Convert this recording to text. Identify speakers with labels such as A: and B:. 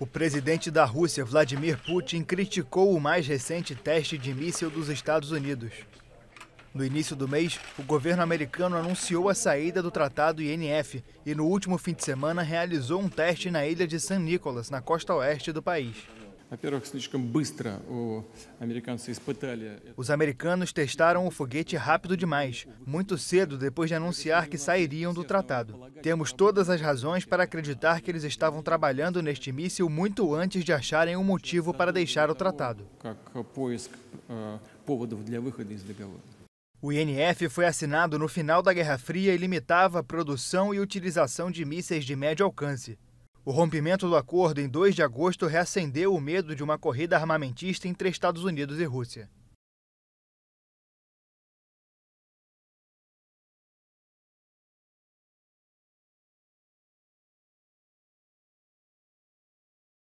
A: O presidente da Rússia, Vladimir Putin, criticou o mais recente teste de míssil dos Estados Unidos. No início do mês, o governo americano anunciou a saída do Tratado INF e, no último fim de semana, realizou um teste na ilha de San Nicolas, na costa oeste do país. Os americanos testaram o foguete rápido demais, muito cedo depois de anunciar que sairiam do tratado. Temos todas as razões para acreditar que eles estavam trabalhando neste míssil muito antes de acharem um motivo para deixar o tratado. Э, o INF foi assinado no final da Guerra Fria e limitava a produção e utilização de mísseis de médio alcance. O rompimento do acordo em 2 de agosto reacendeu o medo de uma corrida armamentista entre Estados Unidos e Rússia.